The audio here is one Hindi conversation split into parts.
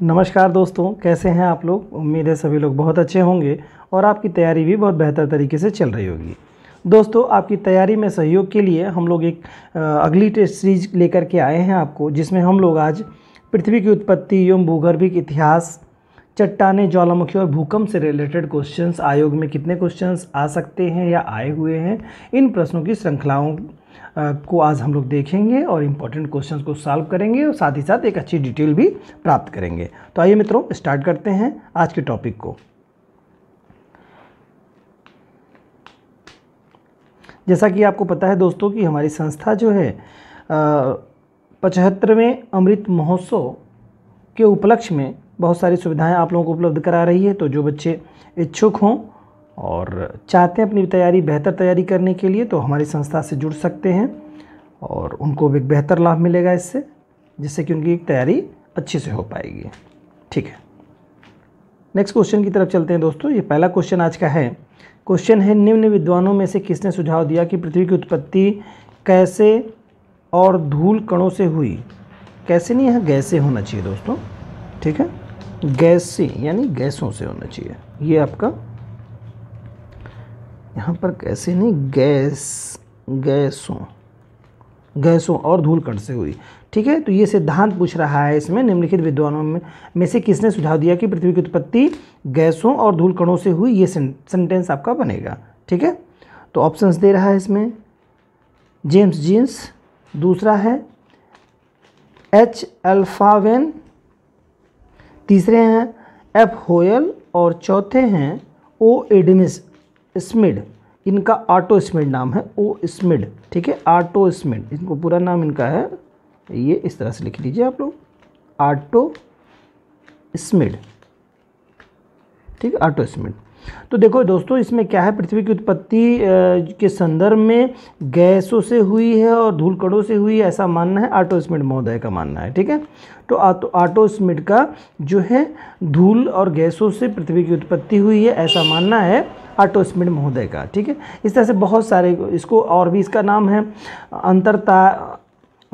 नमस्कार दोस्तों कैसे हैं आप लोग उम्मीद है सभी लोग बहुत अच्छे होंगे और आपकी तैयारी भी बहुत बेहतर तरीके से चल रही होगी दोस्तों आपकी तैयारी में सहयोग के लिए हम लोग एक अगली टेस्ट सीरीज लेकर के आए हैं आपको जिसमें हम लोग आज पृथ्वी की उत्पत्ति एवं भूगर्भिक इतिहास चट्टाने ज्वालामुखी और भूकंप से रिलेटेड क्वेश्चंस आयोग में कितने क्वेश्चंस आ सकते हैं या आए हुए हैं इन प्रश्नों की श्रृंखलाओं को आज हम लोग देखेंगे और इम्पोर्टेंट क्वेश्चंस को सॉल्व करेंगे और साथ ही साथ एक अच्छी डिटेल भी प्राप्त करेंगे तो आइए मित्रों स्टार्ट करते हैं आज के टॉपिक को जैसा कि आपको पता है दोस्तों कि हमारी संस्था जो है पचहत्तरवें अमृत महोत्सव के उपलक्ष्य में बहुत सारी सुविधाएं आप लोगों को उपलब्ध करा रही है तो जो बच्चे इच्छुक हों और चाहते हैं अपनी तैयारी बेहतर तैयारी करने के लिए तो हमारी संस्था से जुड़ सकते हैं और उनको भी बेहतर लाभ मिलेगा इससे जिससे कि उनकी तैयारी अच्छे से हो पाएगी ठीक है नेक्स्ट क्वेश्चन की तरफ चलते हैं दोस्तों ये पहला क्वेश्चन आज का है क्वेश्चन है निम्न विद्वानों में से किसने सुझाव दिया कि पृथ्वी की उत्पत्ति कैसे और धूल कणों से हुई कैसे नहीं यहाँ गैसे होना चाहिए दोस्तों ठीक है से यानी गैसों से होना चाहिए ये आपका यहाँ पर कैसे नहीं गैस गैसों गैसों और धूल कण से हुई ठीक है तो ये सिद्धांत पूछ रहा है इसमें निम्नलिखित विद्वानों में, में से किसने सुझाव दिया कि पृथ्वी की उत्पत्ति गैसों और धूल कणों से हुई ये सेंटेंस आपका बनेगा ठीक है तो ऑप्शंस दे रहा है इसमें जेम्स जीन्स दूसरा है एच अल्फावेन तीसरे हैं एफ होयल और चौथे हैं ओ एडमिस स्मिड इनका आटो स्मिड नाम है ओ स्मिड ठीक है आटो स्मिड इनको पूरा नाम इनका है ये इस तरह से लिख लीजिए आप लोग आटो स्मिड ठीक है आटो स्मिड तो देखो दोस्तों इसमें क्या है पृथ्वी की उत्पत्ति के संदर्भ में गैसों से हुई है और धूल कणों से हुई है ऐसा मानना है आटो स्मिट महोदय का मानना है ठीक है तो, तो आटो स्मिट का जो है धूल और गैसों से पृथ्वी की उत्पत्ति हुई है ऐसा मानना है आटो स्मिट महोदय का ठीक है इस तरह से बहुत सारे इसको और भी इसका नाम है अंतरता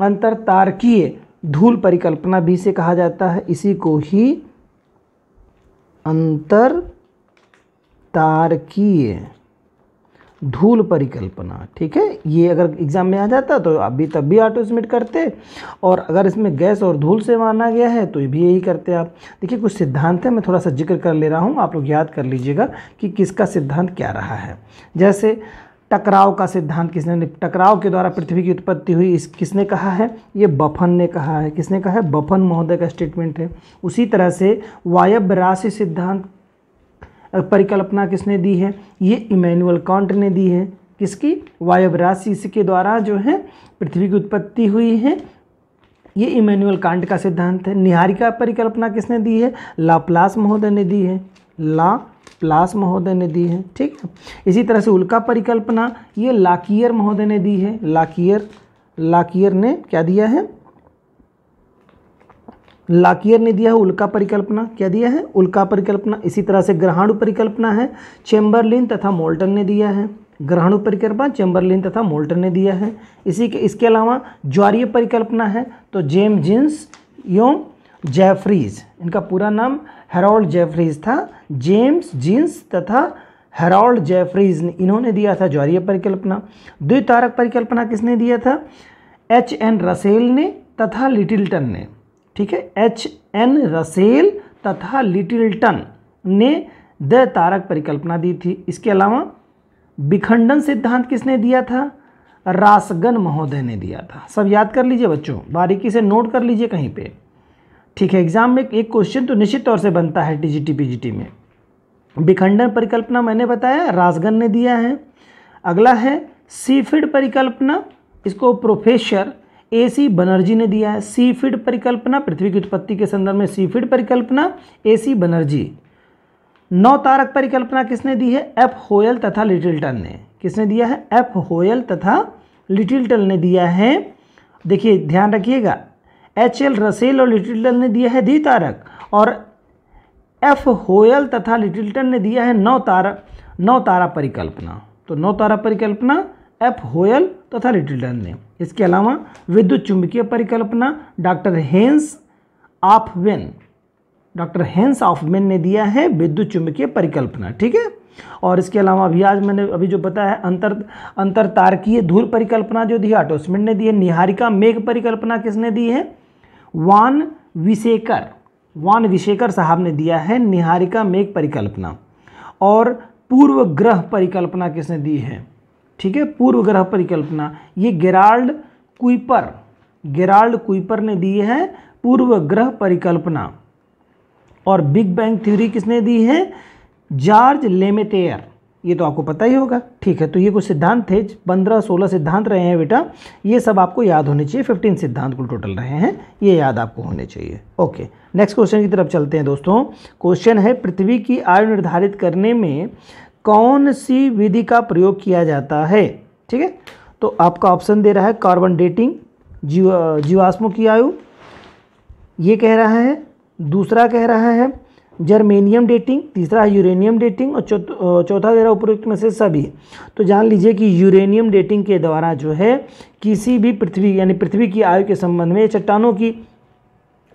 अंतरतारकीय धूल परिकल्पना भी से कहा जाता है इसी को ही अंतर तारकीय धूल परिकल्पना ठीक है ये अगर एग्ज़ाम में आ जाता तो अभी तब भी ऑटो सबमिट करते और अगर इसमें गैस और धूल से माना गया है तो ये भी यही करते आप देखिए कुछ सिद्धांत है मैं थोड़ा सा जिक्र कर ले रहा हूँ आप लोग याद कर लीजिएगा कि किसका सिद्धांत क्या रहा है जैसे टकराव का सिद्धांत किसने टकराव के द्वारा पृथ्वी की उत्पत्ति हुई इस किसने कहा है ये बफन ने कहा है किसने कहा है बफन महोदय का स्टेटमेंट है उसी तरह से वायव्य राशि सिद्धांत परिकल्पना किसने दी है ये इमैनुअल कांट ने दी है किसकी वायव राशि इसके द्वारा जो है पृथ्वी की उत्पत्ति हुई है ये इमैनुअल कांट का सिद्धांत है निहारिका परिकल्पना किसने दी है लाप्लास महोदय ने दी है ला प्लास महोदय ने दी है ठीक है इसी तरह से उल्का परिकल्पना ये लाकियर महोदय ने दी है लाकियर लाकियर ने क्या दिया है लाकियर ने दिया है उल्का परिकल्पना क्या दिया है उल्का परिकल्पना इसी तरह से ग्रहाणु परिकल्पना है चेम्बरलिन तथा मोल्टन ने दिया है ग्रहाणु परिकल्पना चेम्बरलिन तथा मोल्टन ने दिया है इसी के इसके अलावा ज्वारीय परिकल्पना है तो जेम जिन्स योम जेफरीज इनका पूरा नाम हेरोल्ड जेफरीज था जेम्स जिन्स तथा हेरोल्ड जेफरीज ने इन्होंने दिया था ज्वारीय परिकल्पना द्वितारक परिकल्पना किसने दिया था एच एन रसेल ने तथा लिटिल्टन ने ठीक है एच एन रसेल तथा लिटिल्टन ने द तारक परिकल्पना दी थी इसके अलावा विखंडन सिद्धांत किसने दिया था रासगन महोदय ने दिया था सब याद कर लीजिए बच्चों बारीकी से नोट कर लीजिए कहीं पे ठीक है एग्जाम में एक क्वेश्चन तो निश्चित तौर से बनता है टीजीटी पीजीटी में विखंडन परिकल्पना मैंने बताया रासगन ने दिया है अगला है सीफिड परिकल्पना इसको प्रोफेसर ए सी बनर्जी ने दिया है सी फिड परिकल्पना पृथ्वी की उत्पत्ति के संदर्भ में सी फिड परिकल्पना ए सी बनर्जी नौ तारक परिकल्पना किसने दी है एफ होयल तथा लिटिलटन ने किसने दिया है एफ होयल तथा लिटिलटन ने दिया है देखिए ध्यान रखिएगा एच एल रसेल और लिटिलटन ने दिया है दी तारक और एफ होयल तथा लिटिलटन ने दिया है नौ तारक नौ तारा परिकल्पना तो नौ तारा परिकल्पना एफ होयल तथा रिटिल्टन ने इसके अलावा विद्युत चुंबकीय परिकल्पना doctor Hannes Alfven doctor Hannes Alfven ने दिया है विद्युत चुंबकीय परिकल्पना ठीक है और इसके अलावा अभी आज मैंने अभी जो बताया अंतर अंतर तारकीय धूल परिकल्पना जो दी है ऑटोस्मिन ने दी है निहारिका मेघ परिकल्पना किसने दी है वान विशेकर वान विशेकर साहब ने दिया है निहारिका मेघ परिकल्पना और पूर्व ग्रह परिकल्पना किसने दी है ठीक है पूर्व ग्रह परिकल्पना ये गेराल्ड क्विपर गेराल्ड क्विपर ने दी है पूर्व ग्रह परिकल्पना और बिग बैंग थ्योरी किसने दी है जॉर्ज लेमेटेयर ये तो आपको पता ही होगा ठीक है तो ये कुछ सिद्धांत थे पंद्रह सोलह सिद्धांत रहे हैं बेटा ये सब आपको याद होने चाहिए फिफ्टीन सिद्धांत कुल टोटल रहे हैं ये याद आपको होने चाहिए ओके नेक्स्ट क्वेश्चन की तरफ चलते हैं दोस्तों क्वेश्चन है पृथ्वी की आयु निर्धारित करने में कौन सी विधि का प्रयोग किया जाता है ठीक है तो आपका ऑप्शन दे रहा है कार्बन डेटिंग जीव जीवाश्मों की आयु ये कह रहा है दूसरा कह रहा है जर्मेनियम डेटिंग तीसरा है यूरेनियम डेटिंग और चौथा दे रहा उपयुक्त में से सभी तो जान लीजिए कि यूरेनियम डेटिंग के द्वारा जो है किसी भी पृथ्वी यानी पृथ्वी की आयु के संबंध में चट्टानों की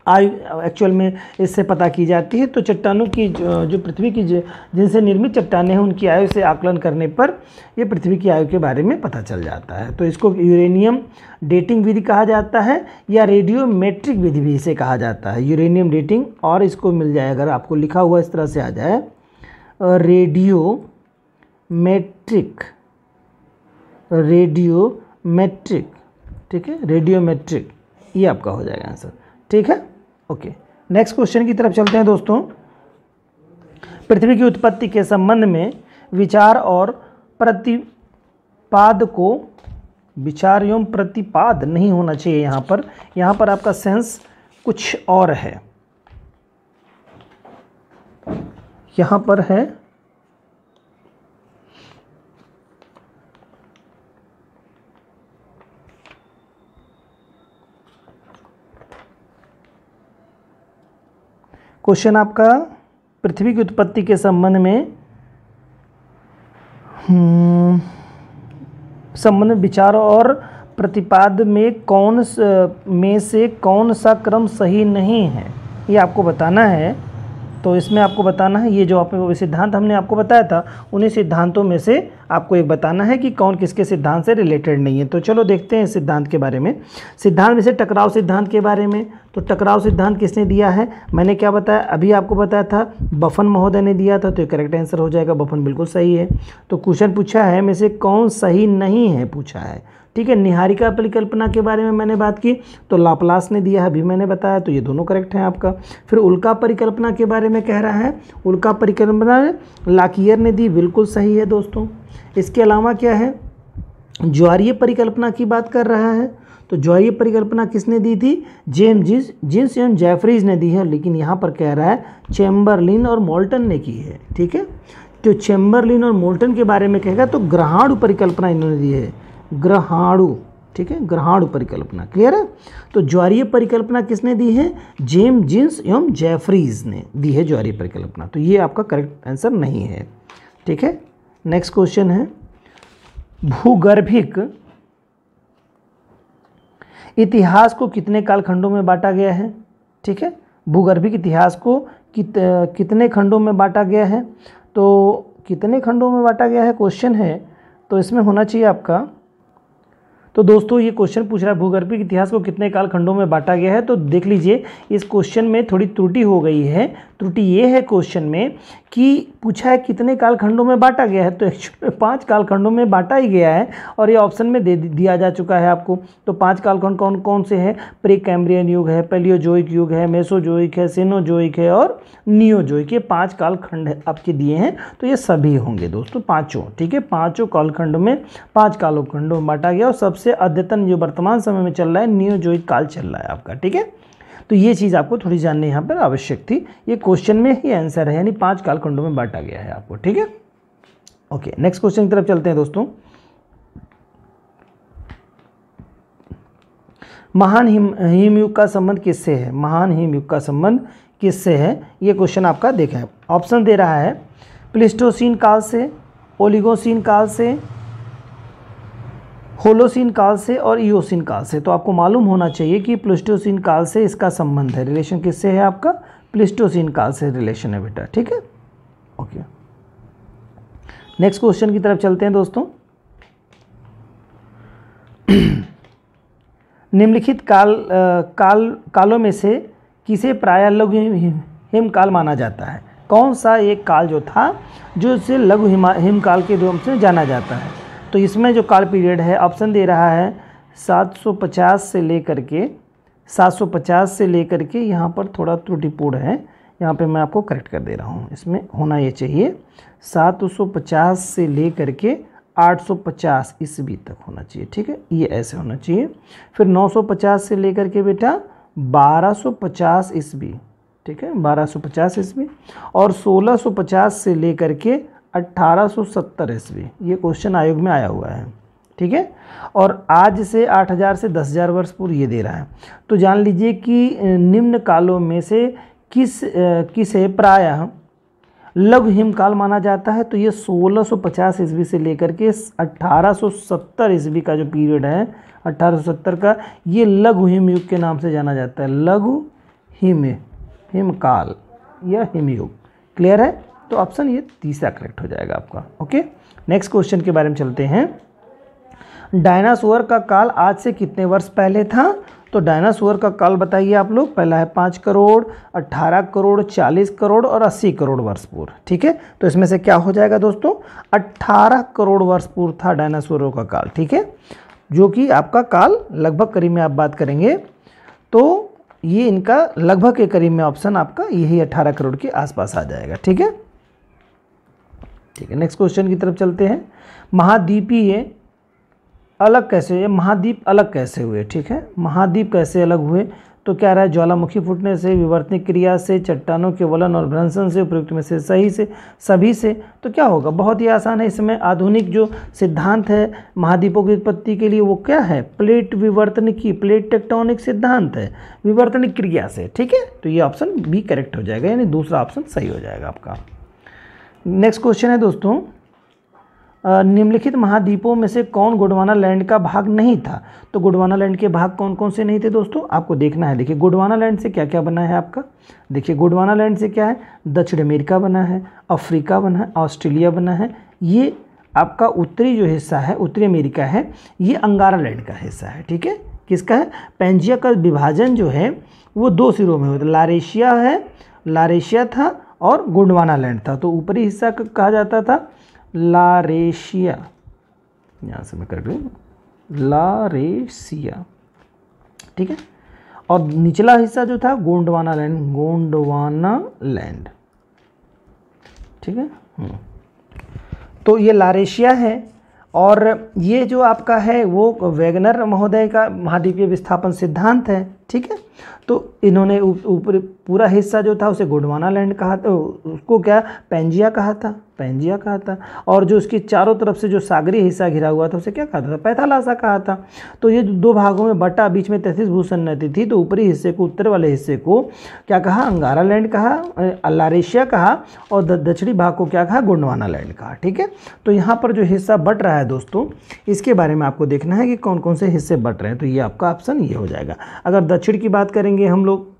आयु एक्चुअल में इससे पता की जाती है तो चट्टानों की जो, जो पृथ्वी की जिनसे निर्मित चट्टानें हैं उनकी आयु से आकलन करने पर ये पृथ्वी की आयु के बारे में पता चल जाता है तो इसको यूरेनियम डेटिंग विधि कहा जाता है या रेडियोमेट्रिक विधि भी इसे कहा जाता है यूरेनियम डेटिंग और इसको मिल जाए अगर आपको लिखा हुआ इस तरह से आ जाए रेडियोमेट्रिक मेट्रिक ठीक है रेडियो मेट्रिक ये आपका हो जाएगा आंसर ठीक है ओके नेक्स्ट क्वेश्चन की तरफ चलते हैं दोस्तों पृथ्वी की उत्पत्ति के संबंध में विचार और प्रतिपाद को विचार एवं प्रतिपाद नहीं होना चाहिए यहाँ पर यहाँ पर आपका सेंस कुछ और है यहाँ पर है क्वेश्चन आपका पृथ्वी की उत्पत्ति के संबंध में हम्म, संबंध विचार और प्रतिपाद में कौन में से कौन सा क्रम सही नहीं है ये आपको बताना है तो इसमें आपको बताना है ये जो आप सिद्धांत हमने आपको बताया था उन्हीं सिद्धांतों में से आपको एक बताना है कि कौन किसके सिद्धांत से रिलेटेड नहीं है तो चलो देखते हैं सिद्धांत के बारे में सिद्धांत में से टकराव सिद्धांत के बारे में तो टकराव सिद्धांत किसने दिया है मैंने क्या बताया अभी आपको बताया था बफन महोदय ने दिया था तो ये करेक्ट आंसर हो जाएगा बफन बिल्कुल सही है तो क्वेश्चन पूछा है में से कौन सही नहीं है पूछा है ठीक है निहारिका परिकल्पना के बारे में मैंने बात की तो लापलास ने दिया है अभी मैंने बताया तो ये दोनों करेक्ट हैं आपका फिर उल्का परिकल्पना के बारे में कह रहा है उल्का परिकल्पना लाकियर ने दी बिल्कुल सही है दोस्तों इसके अलावा क्या है ज्वारीय परिकल्पना की बात कर रहा है तो ज्वारीय परिकल्पना किसने दी थी जेम जिस जिन्स एंड जेफरीज ने दी है लेकिन यहाँ पर कह रहा है चैम्बरलिन और मोल्टन ने की है ठीक है तो चैम्बरलिन और मोल्टन के बारे में कहेगा तो ग्रहाणु परिकल्पना इन्होंने दी है ग्रहाणु ठीक है ग्रहाणु परिकल्पना क्लियर है तो ज्वारीय परिकल्पना किसने दी है जेम जिन्स एवं जेफरीज ने दी है ज्वारीय परिकल्पना तो ये आपका करेक्ट आंसर नहीं है ठीक है नेक्स्ट क्वेश्चन है भूगर्भिक इतिहास को कितने कालखंडों में बांटा गया है ठीक है भूगर्भिक इतिहास को कित, कितने खंडों में बांटा गया है तो कितने खंडों में बांटा गया है क्वेश्चन है तो इसमें होना चाहिए आपका तो दोस्तों ये क्वेश्चन पूछ रहा है भूगर्भिक इतिहास को कितने कालखंडों में बांटा गया है तो देख लीजिए इस क्वेश्चन में थोड़ी त्रुटि हो गई है त्रुटि ये है क्वेश्चन में कि पूछा है कितने कालखंडों में बांटा गया है तो एक्चुअल पांच पाँच कालखंडों में बांटा ही गया है और ये ऑप्शन में दे दिया जा चुका है आपको तो पाँच कालखंड कौन कौन से हैं प्री कैम्ब्रियन युग है पेलियोजोइक युग है मेसोजोइक है सेनोजोइक है और नियोजोइक ये पाँच कालखंड आपके दिए हैं तो ये सभी होंगे दोस्तों पाँचों ठीक है पाँचों कालखंड में पाँच कालखंडों में बांटा गया और सबसे सबसे अद्यतन जो वर्तमान समय में चल रहा है नियोजोइक काल चल रहा है आपका ठीक है तो ये चीज़ आपको थोड़ी जानने यहाँ पर आवश्यक थी ये क्वेश्चन में ही आंसर है यानी पाँच कालखंडों में बांटा गया है आपको ठीक है ओके नेक्स्ट क्वेश्चन की तरफ चलते हैं दोस्तों महान हिम हिमयुग का संबंध किससे है महान हिमयुग का संबंध किससे है ये क्वेश्चन आपका देखा है ऑप्शन दे रहा है प्लिस्टोसिन काल से ओलिगोसिन काल से होलोसिन काल से और ईओसिन काल से तो आपको मालूम होना चाहिए कि प्लिस्टोसिन काल से इसका संबंध है रिलेशन किससे है आपका प्लिस्टोसिन काल से रिलेशन है बेटा ठीक है ओके नेक्स्ट क्वेश्चन की तरफ चलते हैं दोस्तों निम्नलिखित काल आ, काल कालों में से किसे प्राय लघु हिम काल माना जाता है कौन सा एक काल जो था जो इसे लघु हिम काल के रूप से जाना जाता है तो इसमें जो काल पीरियड है ऑप्शन दे रहा है 750 से लेकर के 750 से लेकर के यहाँ पर थोड़ा त्रुटिपूर्ण है यहाँ पे मैं आपको करेक्ट कर दे रहा हूँ इसमें होना ये चाहिए 750 से लेकर के 850 ईस्वी तक होना चाहिए ठीक है ये ऐसे होना चाहिए फिर 950 से लेकर के बेटा 1250 ईस्वी ठीक है 1250 ईस्वी और 1650 से लेकर के 1870 ईस्वी ये क्वेश्चन आयोग में आया हुआ है ठीक है और आज से 8000 से 10000 वर्ष पूर्व ये दे रहा है तो जान लीजिए कि निम्न कालों में से किस किसे प्रायः लघु हिमकाल माना जाता है तो ये 1650 ईस्वी से लेकर के 1870 ईस्वी का जो पीरियड है 1870 का ये लघु हिमयुग के नाम से जाना जाता है लघु हिम हिमकाल या हिमयुग क्लियर है तो ऑप्शन ये तीसरा करेक्ट हो जाएगा आपका ओके नेक्स्ट क्वेश्चन के बारे में चलते हैं डायनासोर का काल आज से कितने वर्ष पहले था तो डायनासोर का काल बताइए आप लोग पहला है पाँच करोड़ अट्ठारह करोड़ चालीस करोड़ और अस्सी करोड़ वर्ष पूर्व ठीक है तो इसमें से क्या हो जाएगा दोस्तों अट्ठारह करोड़ वर्ष पूर्व था डायनासोरों का काल ठीक है जो कि आपका काल लगभग करीब में आप बात करेंगे तो ये इनका लगभग के करीब में ऑप्शन आपका यही अट्ठारह करोड़ के आसपास आ जाएगा ठीक है ठीक है नेक्स्ट क्वेश्चन की तरफ चलते हैं महाद्वीपीय अलग कैसे हुए महाद्वीप अलग कैसे हुए ठीक है महाद्वीप कैसे अलग हुए तो क्या रहा है ज्वालामुखी फूटने से विवर्तनिक क्रिया से चट्टानों के वलन और भ्रंशन से उपयुक्त में से सही से सभी से तो क्या होगा बहुत ही आसान है इसमें आधुनिक जो सिद्धांत है महाद्वीपों की उत्पत्ति के लिए वो क्या है प्लेट विवर्तन की प्लेट टेक्टोनिक सिद्धांत है विवर्तनिक क्रिया से ठीक है तो ये ऑप्शन भी करेक्ट हो जाएगा यानी दूसरा ऑप्शन सही हो जाएगा आपका नेक्स्ट क्वेश्चन है दोस्तों निम्नलिखित महाद्वीपों में से कौन गुडवाना लैंड का भाग नहीं था तो गुडवाना लैंड के भाग कौन कौन से नहीं थे दोस्तों आपको देखना है देखिए गुडवाना लैंड से क्या क्या बना है आपका देखिए गुडवाना लैंड से क्या है दक्षिण अमेरिका बना है अफ्रीका बना है ऑस्ट्रेलिया बना है ये आपका उत्तरी जो हिस्सा है उत्तरी अमेरिका है ये अंगारा लैंड का हिस्सा है ठीक है किसका है पेंजिया का विभाजन जो है वो दो सिरों में होता है लारेशिया है लारेशिया था और गोंडवाना लैंड था तो ऊपरी हिस्सा कहा जाता था लारेशिया यहाँ से मैं कर लूँ लारेशिया ठीक है और निचला हिस्सा जो था गोंडवाना लैंड गोंडवाना लैंड ठीक है हम्म। तो ये लारेशिया है और ये जो आपका है वो वेगनर महोदय का महाद्वीपीय विस्थापन सिद्धांत है ठीक है तो इन्होंने ऊपर पूरा हिस्सा जो था उसे गोडवाना लैंड कहा था उसको क्या पेंजिया कहा था पेंजिया कहा था और जो उसकी चारों तरफ से जो सागरी हिस्सा घिरा हुआ था उसे क्या कहा था पैथालासा कहा था तो ये दो भागों में बटा बीच में तैतीस भूषण नदी थी तो ऊपरी हिस्से को उत्तर वाले हिस्से को क्या कहा अंगारा लैंड कहा अल्लारेशिया कहा और दक्षिणी भाग को क्या कहा गोंडवाना लैंड कहा ठीक है तो यहाँ पर जो हिस्सा बट रहा है दोस्तों इसके बारे में आपको देखना है कि कौन कौन से हिस्से बट रहे हैं तो ये आपका ऑप्शन ये हो जाएगा अगर दक्षिण की बात करेंगे हम लोग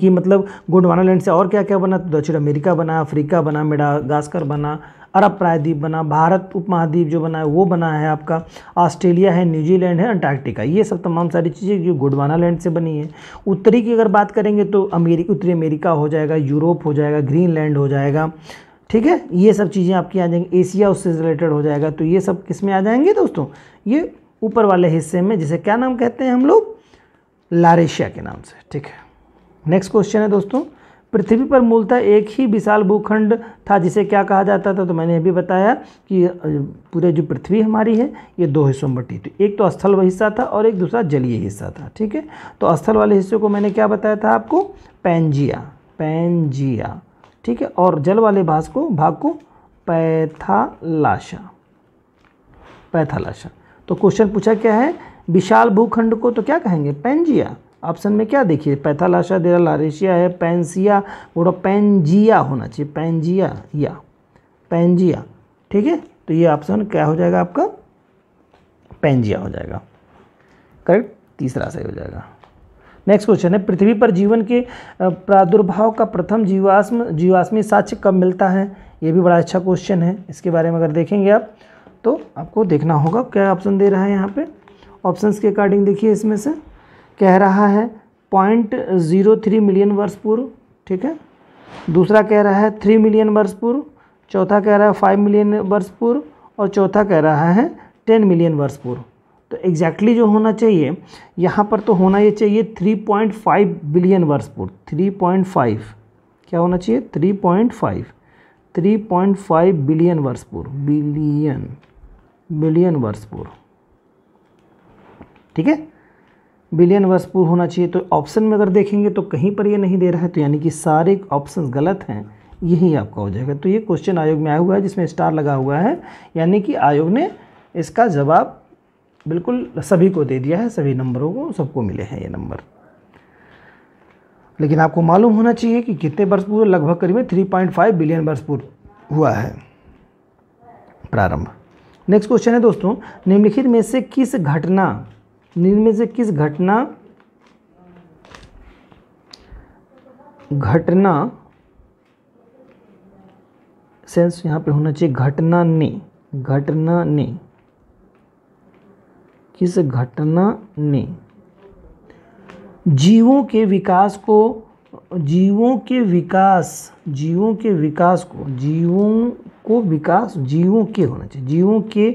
कि मतलब गोंडवाना लैंड से और क्या क्या बना तो दक्षिण अमेरिका बना अफ्रीका बना मेडागास्कर बना अरब प्रायद्वीप बना भारत उपमहाद्वीप जो बना है वो बना है आपका ऑस्ट्रेलिया है न्यूजीलैंड है अंटार्कटिका ये सब तमाम सारी चीज़ें जो गोडवाना लैंड से बनी है उत्तरी की अगर बात करेंगे तो अमेरिका उत्तरी अमेरिका हो जाएगा यूरोप हो जाएगा ग्रीनलैंड हो जाएगा ठीक है ये सब चीज़ें आपकी आ जाएंगी एशिया उससे रिलेटेड हो जाएगा तो ये सब किस में आ जाएंगे दोस्तों ये ऊपर वाले हिस्से में जिसे क्या नाम कहते हैं हम लोग लारेशिया के नाम से ठीक है नेक्स्ट क्वेश्चन है दोस्तों पृथ्वी पर मूलतः एक ही विशाल भूखंड था जिसे क्या कहा जाता था तो मैंने ये भी बताया कि पूरे जो पृथ्वी हमारी है ये दो हिस्सों में बटी थी तो एक तो स्थल वाला हिस्सा था और एक दूसरा जलीय हिस्सा था ठीक है तो स्थल वाले हिस्से को मैंने क्या बताया था आपको पैंजिया पैंजिया ठीक है और जल वाले भाग को भाग को पैथालाशा पैथालाशा तो क्वेश्चन पूछा क्या है विशाल भूखंड को तो क्या कहेंगे पेंजिया ऑप्शन में क्या देखिए पैथालाशा देरा लारेशिया है पेंसिया बोलो पेंजिया होना चाहिए पेंजिया या पेंजिया ठीक है तो ये ऑप्शन क्या हो जाएगा आपका पेंजिया हो जाएगा करेक्ट तीसरा सही हो जाएगा नेक्स्ट क्वेश्चन है पृथ्वी पर जीवन के प्रादुर्भाव का प्रथम जीवाश्म जीवाश्मी साक्ष्य कब मिलता है ये भी बड़ा अच्छा क्वेश्चन है इसके बारे में अगर देखेंगे आप तो आपको देखना होगा क्या ऑप्शन दे रहा है यहाँ पर ऑप्शंस के अकॉर्डिंग देखिए इसमें से कह रहा है पॉइंट ज़ीरो थ्री मिलियन वर्ष पूर्व ठीक है दूसरा कह रहा है थ्री मिलियन वर्ष पूर्व चौथा कह रहा है फाइव मिलियन वर्ष पूर्व और चौथा कह रहा है टेन मिलियन वर्ष पूर्व तो एग्जैक्टली exactly जो होना चाहिए यहाँ पर तो होना ये चाहिए थ्री पॉइंट फाइव बिलियन वर्ष पूर्व थ्री पॉइंट फाइव क्या होना चाहिए three point five three point five billion वर्ष पूर्व बिलियन बिलियन वर्ष पूर्व ठीक है बिलियन वर्ष पूर्व होना चाहिए तो ऑप्शन में अगर देखेंगे तो कहीं पर ये नहीं दे रहा है तो यानी कि सारे ऑप्शन गलत हैं यही आपका हो जाएगा तो ये क्वेश्चन आयोग में आया हुआ है जिसमें स्टार लगा हुआ है यानी कि आयोग ने इसका जवाब बिल्कुल सभी को दे दिया है सभी नंबरों को सबको मिले हैं ये नंबर लेकिन आपको मालूम होना चाहिए कि कितने वर्ष पूर्व लगभग करीब फाइव बिलियन वर्ष पूर्व हुआ है प्रारंभ नेक्स्ट क्वेश्चन है दोस्तों निम्नलिखित में से किस घटना निम्न से किस घटना घटना सेंस यहाँ पे होना चाहिए घटना ने घटना ने किस घटना ने जीवों के विकास को जीवों के विकास जीवों के विकास को जीवों को विकास जीवों के होना चाहिए जीवों के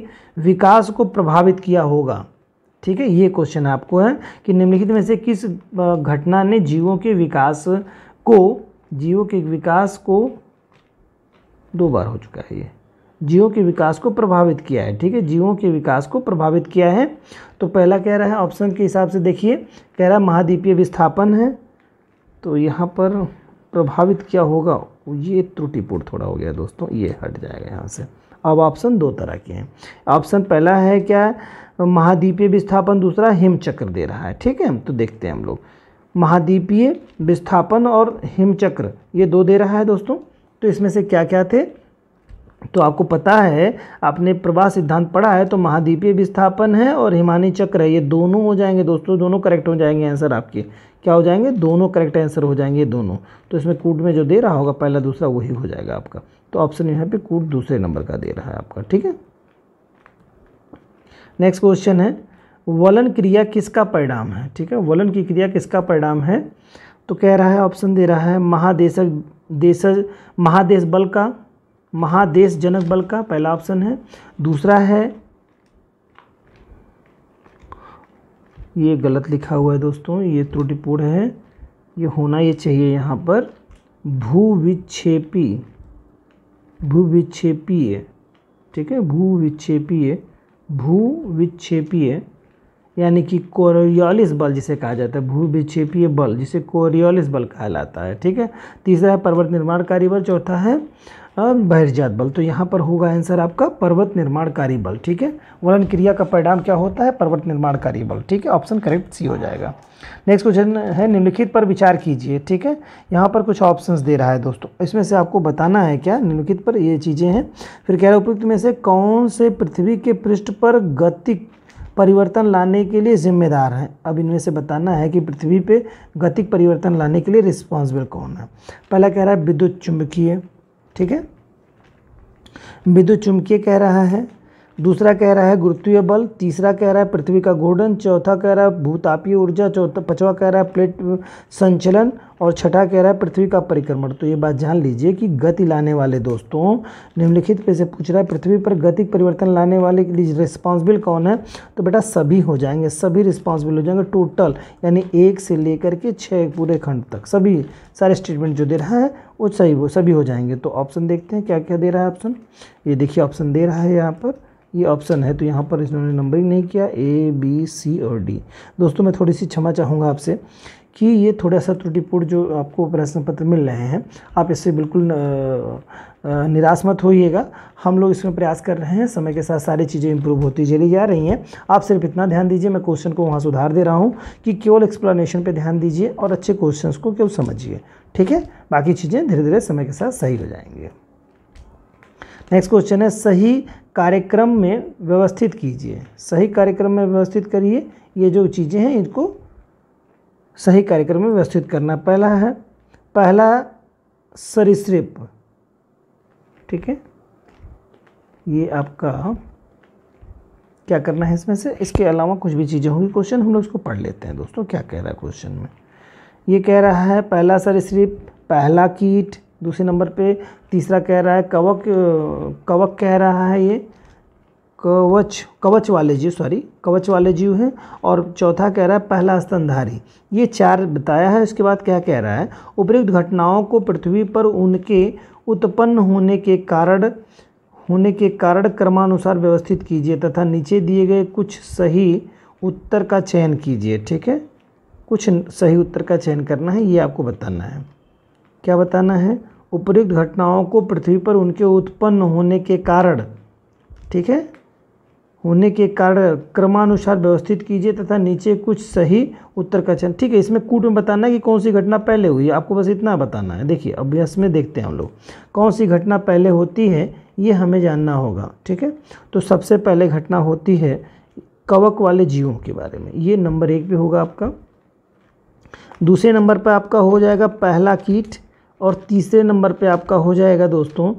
विकास को प्रभावित किया होगा ठीक है ये क्वेश्चन आपको है कि निम्नलिखित में से किस घटना ने जीवों के विकास को जीवों के विकास को दो बार हो चुका है ये जीवों के विकास को प्रभावित किया है ठीक है जीवों के विकास को प्रभावित किया है तो पहला कह रहा है ऑप्शन के हिसाब से देखिए कह रहा है महाद्वीपीय विस्थापन है तो यहाँ पर प्रभावित क्या होगा ये त्रुटिपूर्ण थोड़ा हो गया दोस्तों ये हट जाएगा यहाँ से अब ऑप्शन दो तरह के हैं ऑप्शन पहला है क्या महाद्वीपीय विस्थापन दूसरा हिमचक्र दे रहा है ठीक है तो देखते हैं हम लोग महाद्वीपीय विस्थापन और हिमचक्र ये दो दे रहा है दोस्तों तो इसमें से क्या क्या थे तो आपको पता है आपने प्रवाह सिद्धांत पढ़ा है तो महाद्वीपीय विस्थापन है और हिमानी चक्र है ये दोनों हो जाएंगे दोस्तों दोनों करेक्ट हो जाएंगे आंसर आपके क्या हो जाएंगे दोनों करेक्ट आंसर हो जाएंगे दोनों तो इसमें कूट में जो दे रहा होगा पहला दूसरा वही हो जाएगा आपका तो ऑप्शन यहाँ पे कूट दूसरे नंबर का दे रहा है आपका ठीक है नेक्स्ट क्वेश्चन है वलन क्रिया किसका परिणाम है ठीक है वलन की क्रिया किसका परिणाम है तो कह रहा है ऑप्शन दे रहा है महादेशक देशज महादेश बल का महादेश जनक बल का पहला ऑप्शन है दूसरा है ये गलत लिखा हुआ है दोस्तों ये त्रुटिपूर्ण है ये होना ये चाहिए यहाँ पर भूविक्षेपी भूविक्षेपीय ठीक है भूविक्षेपीय भूविक्षेपीय यानी कि कोरियोलिस बल जिसे कहा जाता है भूविक्षेपीय बल जिसे कोरियोलिस बल कहलाता है ठीक है तीसरा है पर्वत निर्माणकारी बल चौथा है बहिर्जात बल तो यहाँ पर होगा आंसर आपका पर्वत निर्माणकारी बल ठीक है वर्ण क्रिया का परिणाम क्या होता है पर्वत निर्माणकारी बल ठीक है ऑप्शन करेक्ट सी हो जाएगा नेक्स्ट क्वेश्चन है निम्नलिखित पर विचार कीजिए ठीक है यहाँ पर कुछ ऑप्शंस दे रहा है दोस्तों इसमें से आपको बताना है क्या निम्नलिखित पर ये चीज़ें हैं फिर कह रहे उपयुक्त में से कौन से पृथ्वी के पृष्ठ पर गतिक परिवर्तन लाने के लिए जिम्मेदार हैं अब इनमें से बताना है कि पृथ्वी पे गतिक परिवर्तन लाने के लिए रिस्पॉन्सिबल कौन है पहला कह रहा है विद्युत चुंबकीय ठीक है विद्युत चुंबकीय कह रहा है दूसरा कह रहा है गुरुत्वीय बल तीसरा कह रहा है पृथ्वी का घूर्णन चौथा कह रहा है भूतापीय ऊर्जा चौथा पचवा कह रहा है प्लेट संचलन और छठा कह रहा है पृथ्वी का परिक्रमण तो ये बात जान लीजिए कि गति लाने वाले दोस्तों निम्नलिखित पे से पूछ रहा है पृथ्वी पर गति परिवर्तन लाने वाले के लिए रिस्पॉन्सिबल कौन है तो बेटा सभी हो जाएंगे सभी रिस्पॉन्सिबल हो जाएंगे टोटल यानी एक से लेकर के छः पूरे खंड तक सभी सारे स्टेटमेंट जो दे रहा है वो सही वो सभी हो जाएंगे तो ऑप्शन देखते हैं क्या क्या दे रहा है ऑप्शन ये देखिए ऑप्शन दे रहा है यहाँ पर ये ऑप्शन है तो यहाँ पर इन्होंने नंबरिंग नहीं किया ए बी सी और डी दोस्तों मैं थोड़ी सी क्षमा चाहूँगा आपसे कि ये थोड़ा सा त्रुटिपूर्ण जो आपको प्रश्न पत्र मिल रहे हैं आप इससे बिल्कुल निराश मत होइएगा हम लोग इसमें प्रयास कर रहे हैं समय के साथ सारी चीज़ें इंप्रूव होती चली जा रही हैं आप सिर्फ इतना ध्यान दीजिए मैं क्वेश्चन को वहाँ सुधार दे रहा हूँ कि केवल एक्सप्लेनेशन पे ध्यान दीजिए और अच्छे क्वेश्चंस को केवल समझिए ठीक है बाकी चीज़ें धीरे धीरे समय के साथ सही हो जाएंगी नेक्स्ट क्वेश्चन है सही कार्यक्रम में व्यवस्थित कीजिए सही कार्यक्रम में व्यवस्थित करिए ये जो चीज़ें हैं इनको सही कार्यक्रम में व्यवस्थित करना पहला है पहला सरिसप ठीक है ये आपका क्या करना है इसमें से इसके अलावा कुछ भी चीज़ें होंगी क्वेश्चन हम लोग इसको पढ़ लेते हैं दोस्तों क्या कह रहा है क्वेश्चन में ये कह रहा है पहला सरिसप पहला कीट दूसरे नंबर पे तीसरा कह रहा है कवक कवक कह रहा है ये कवच कवच वाले जीव सॉरी कवच वाले जीव हैं और चौथा कह रहा है पहला स्तनधारी ये चार बताया है इसके बाद क्या कह रहा है उपयुक्त घटनाओं को पृथ्वी पर उनके उत्पन्न होने के कारण होने के कारण क्रमानुसार व्यवस्थित कीजिए तथा नीचे दिए गए कुछ सही उत्तर का चयन कीजिए ठीक है कुछ सही उत्तर का चयन करना है ये आपको बताना है क्या बताना है उपयुक्त घटनाओं को पृथ्वी पर उनके उत्पन्न होने के कारण ठीक है होने के कारण क्रमानुसार व्यवस्थित कीजिए तथा नीचे कुछ सही उत्तर का चयन ठीक है इसमें कूट में बताना है कि कौन सी घटना पहले हुई है आपको बस इतना बताना है देखिए अभ्यास में देखते हैं हम लोग कौन सी घटना पहले होती है ये हमें जानना होगा ठीक है तो सबसे पहले घटना होती है कवक वाले जीवों के बारे में ये नंबर एक भी होगा आपका दूसरे नंबर पर आपका हो जाएगा पहला कीट और तीसरे नंबर पे आपका हो जाएगा दोस्तों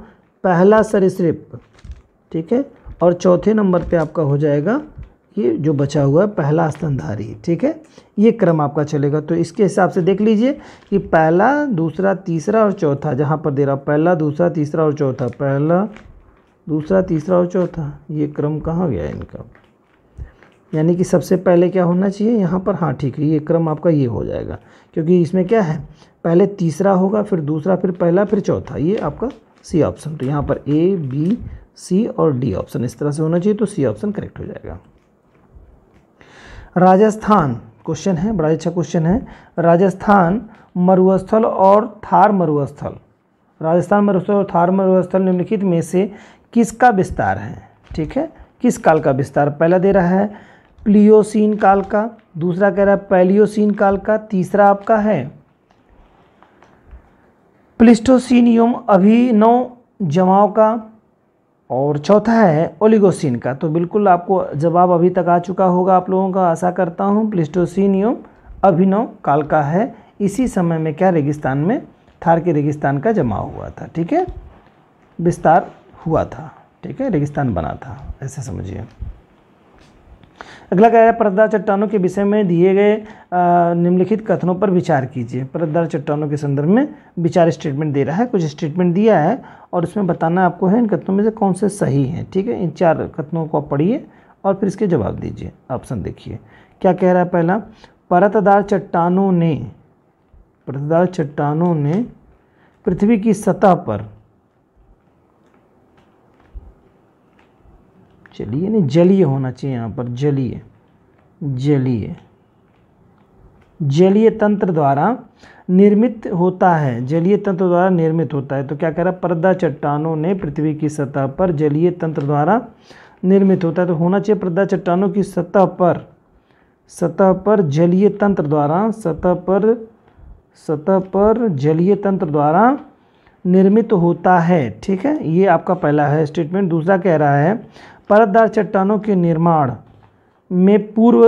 पहला सरिसप ठीक है और चौथे नंबर पे आपका हो जाएगा ये जो बचा हुआ है पहला स्तनधारी ठीक है ये क्रम आपका चलेगा तो इसके हिसाब से देख लीजिए कि पहला दूसरा तीसरा और चौथा जहाँ पर दे रहा पहला दूसरा तीसरा और चौथा पहला दूसरा तीसरा और चौथा ये क्रम कहाँ गया इनका यानी कि सबसे पहले क्या होना चाहिए यहाँ पर हाँ ठीक है ये क्रम आपका ये हो जाएगा क्योंकि इसमें क्या है पहले तीसरा होगा फिर दूसरा फिर पहला फिर चौथा ये आपका सी ऑप्शन तो यहाँ पर ए बी सी और डी ऑप्शन इस तरह से होना चाहिए तो सी ऑप्शन करेक्ट हो जाएगा राजस्थान क्वेश्चन है बड़ा अच्छा क्वेश्चन है राजस्थान मरुस्थल और थार मरुस्थल राजस्थान मरुस्थल और थार मरुस्थल निम्नलिखित में से किसका विस्तार है ठीक है किस काल का विस्तार पहला दे रहा है प्लियोसिन काल का दूसरा कह रहा है पैलियोसिन काल का तीसरा आपका है प्लिस्टोसिनियम अभिनव जमाव का और चौथा है ओलिगोसिन का तो बिल्कुल आपको जवाब अभी तक आ चुका होगा आप लोगों का आशा करता हूँ प्लिस्टोसिनियम अभिनव काल का है इसी समय में क्या रेगिस्तान में थार के रेगिस्तान का जमाव हुआ था ठीक है विस्तार हुआ था ठीक है रेगिस्तान बना था ऐसे समझिए अगला कह रहा है परतदार चट्टानों के विषय में दिए गए निम्नलिखित कथनों पर विचार कीजिए परतदार चट्टानों के संदर्भ में विचार स्टेटमेंट दे रहा है कुछ स्टेटमेंट दिया है और उसमें बताना आपको है इन कथनों में से कौन से सही हैं ठीक है इन चार कथनों को आप पढ़िए और फिर इसके जवाब दीजिए ऑप्शन देखिए क्या कह रहा है पहला परतदार चट्टानों ने परतदार चट्टानों ने पृथ्वी की सतह पर चलिए नहीं जलीय होना चाहिए यहाँ पर जलीय जलीय जलीय तंत्र द्वारा निर्मित होता है जलीय तंत्र द्वारा निर्मित होता है तो क्या कह रहा है पर्दा चट्टानों ने पृथ्वी की सतह पर जलीय तंत्र द्वारा निर्मित होता है तो होना चाहिए पर्दा चट्टानों की सतह पर सतह पर जलीय तंत्र द्वारा सतह पर सतह पर जलीय तंत्र द्वारा निर्मित होता है ठीक है ये आपका पहला है स्टेटमेंट दूसरा कह रहा है परतदार चट्टानों के निर्माण में पूर्व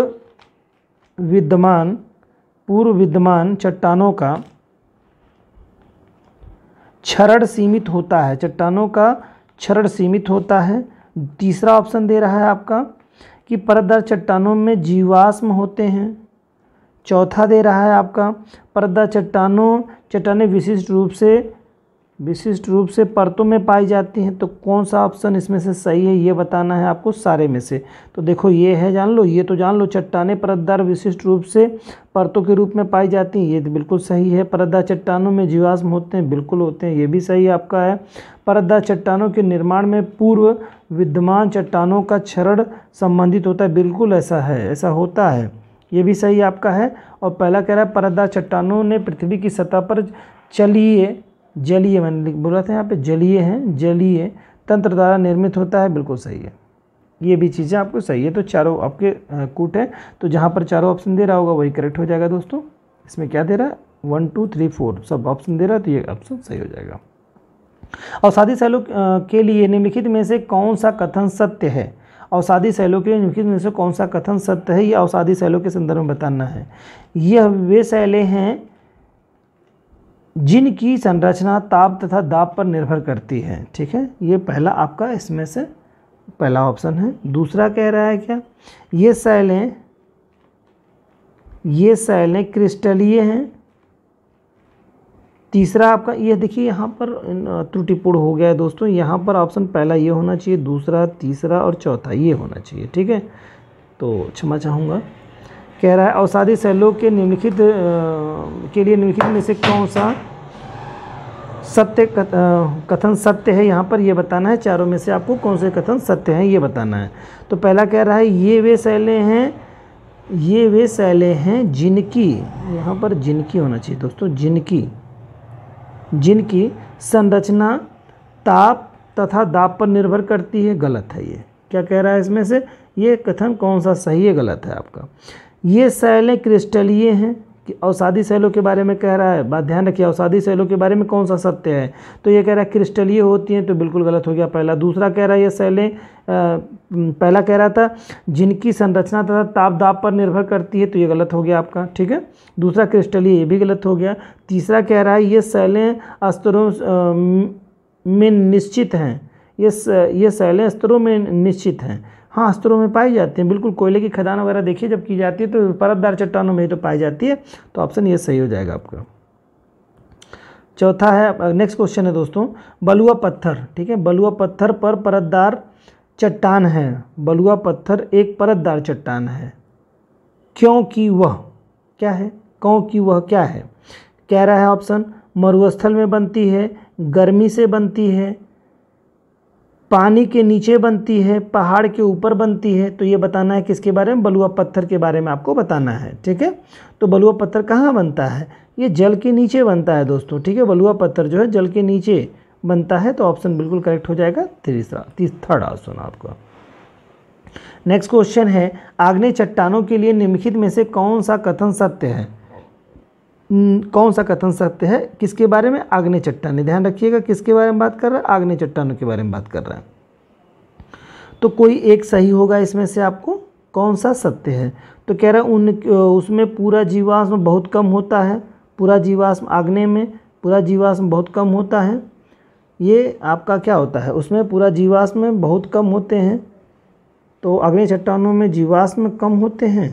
विद्यमान पूर्व विद्यमान चट्टानों का क्षरण सीमित होता है चट्टानों का क्षरण सीमित होता है तीसरा ऑप्शन दे रहा है आपका कि परतदार चट्टानों में जीवाश्म होते हैं चौथा दे रहा है आपका परतदार चट्टानों चट्टाने विशिष्ट रूप से विशिष्ट रूप से परतों में पाई जाती हैं तो कौन सा ऑप्शन इसमें से सही है ये बताना है आपको सारे में से तो देखो ये है जान लो ये तो जान लो चट्टाने परतदार विशिष्ट रूप से परतों के रूप में पाई जाती हैं ये तो बिल्कुल सही है परतदार चट्टानों में जीवाश्म होते हैं बिल्कुल होते हैं ये भी सही आपका है परतदार चट्टानों के निर्माण में पूर्व विद्यमान चट्टानों का क्षरण संबंधित होता है बिल्कुल ऐसा है ऐसा होता है ये भी सही आपका है और पहला कह रहा है परतदार चट्टानों ने पृथ्वी की सतह पर चलिए जलीय मैंने बोला था यहाँ पे जलीय है जलीय तंत्र द्वारा निर्मित होता है बिल्कुल सही है ये भी चीज़ें आपको सही है तो चारों आपके कूट है तो जहाँ पर चारों ऑप्शन दे रहा होगा वही करेक्ट हो जाएगा दोस्तों इसमें क्या दे रहा है वन टू थ्री फोर सब ऑप्शन दे रहा है तो ये ऑप्शन सही हो जाएगा शादी शैलों के लिए निम्नलिखित में से कौन सा कथन सत्य है औषाधि शैलों के लिए निम्नलिखित में से कौन सा कथन सत्य है यह अवसादी शैलों के संदर्भ में बताना है यह वे शैलें हैं जिनकी संरचना ताप तथा दाब पर निर्भर करती है ठीक है ये पहला आपका इसमें से पहला ऑप्शन है दूसरा कह रहा है क्या ये सैलें ये सैलें क्रिस्टलीय हैं तीसरा आपका ये देखिए यहाँ पर त्रुटिपूर्ण हो गया है दोस्तों यहाँ पर ऑप्शन पहला ये होना चाहिए दूसरा तीसरा और चौथा ये होना चाहिए ठीक है तो क्षमा चाहूँगा कह रहा है औसादी शैलों के निम्नलिखित के लिए निम्नलिखित में से कौन सा सत्य कथन सत्य है यहाँ पर ये बताना है चारों में से आपको कौन से कथन सत्य हैं ये बताना है तो पहला कह रहा है ये वे शैलें हैं ये वे शैलें हैं जिनकी यहाँ पर जिनकी होना चाहिए दोस्तों जिनकी जिनकी संरचना ताप तथा दाप पर निर्भर करती है गलत है ये क्या कह रहा है इसमें से ये कथन कौन सा सही है गलत है आपका ये सैलें क्रिस्टलीय हैं कि अवसादी सैलों के बारे में कह रहा है बात ध्यान रखिए अवसादी सैलों के बारे में कौन सा सत्य है तो ये कह रहा है क्रिस्टलीय होती हैं तो बिल्कुल गलत हो गया पहला दूसरा कह रहा है ये सैलें पहला कह रहा था जिनकी संरचना तथा ताप दाप पर निर्भर करती है तो ये गलत हो गया आपका ठीक है दूसरा क्रिस्टलीय ये भी गलत हो गया तीसरा कह रहा है ये सैलें स्तरों में निश्चित हैं ये ये सैलें स्तरों में निश्चित हैं हाँ अस्तरों में पाई जाती हैं बिल्कुल कोयले की खदान वगैरह देखिए जब की जाती है तो परतदार चट्टानों में ही तो पाई जाती है तो ऑप्शन ये सही हो जाएगा आपका चौथा है नेक्स्ट क्वेश्चन है दोस्तों बलुआ पत्थर ठीक है बलुआ पत्थर पर परतदार चट्टान है बलुआ पत्थर एक परतदार चट्टान है क्योंकि वह क्या है क्योंकि वह क्या है कह रहा है ऑप्शन मरुस्थल में बनती है गर्मी से बनती है पानी के नीचे बनती है पहाड़ के ऊपर बनती है तो ये बताना है किसके बारे में बलुआ पत्थर के बारे में आपको बताना है ठीक है तो बलुआ पत्थर कहाँ बनता है ये जल के नीचे बनता है दोस्तों ठीक है बलुआ पत्थर जो है जल के नीचे बनता है तो ऑप्शन बिल्कुल करेक्ट हो जाएगा तीसरा तीस थर्ड ऑप्शन आपका नेक्स्ट क्वेश्चन है आग्नेय चट्टानों के लिए निम्नलिखित में से कौन सा कथन सत्य है कौन सा कथन सत्य है किसके बारे में आग्नेय चट्टान ध्यान रखिएगा किसके बारे में बात कर रहा है आग्नेय चट्टानों के बारे में बात कर रहा है तो कोई एक सही होगा इसमें से आपको कौन सा सत्य है तो कह रहा है उन उसमें पूरा जीवाश्म बहुत कम होता है पूरा जीवाश्म आग्नेय में पूरा जीवाश्म बहुत कम होता है ये आपका क्या होता है उसमें पूरा जीवाश्म बहुत कम होते हैं तो अग्नि चट्टानों में जीवाश्म कम होते हैं